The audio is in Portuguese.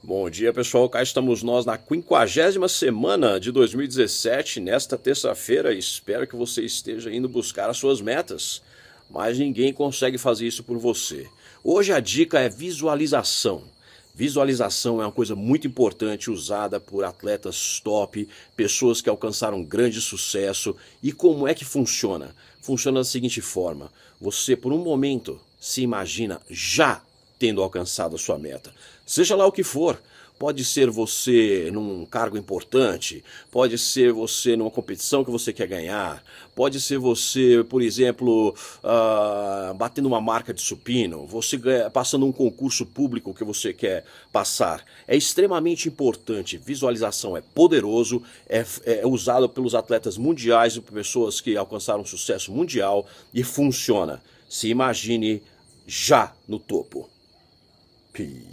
Bom dia, pessoal. Cá estamos nós na quinquagésima semana de 2017. Nesta terça-feira, espero que você esteja indo buscar as suas metas, mas ninguém consegue fazer isso por você. Hoje a dica é visualização. Visualização é uma coisa muito importante usada por atletas top, pessoas que alcançaram grande sucesso. E como é que funciona? Funciona da seguinte forma: você, por um momento, se imagina já tendo alcançado a sua meta. Seja lá o que for, pode ser você num cargo importante, pode ser você numa competição que você quer ganhar, pode ser você, por exemplo, uh, batendo uma marca de supino, você passando um concurso público que você quer passar. É extremamente importante. Visualização é poderoso, é, é usado pelos atletas mundiais e por pessoas que alcançaram sucesso mundial e funciona. Se imagine já no topo. pays.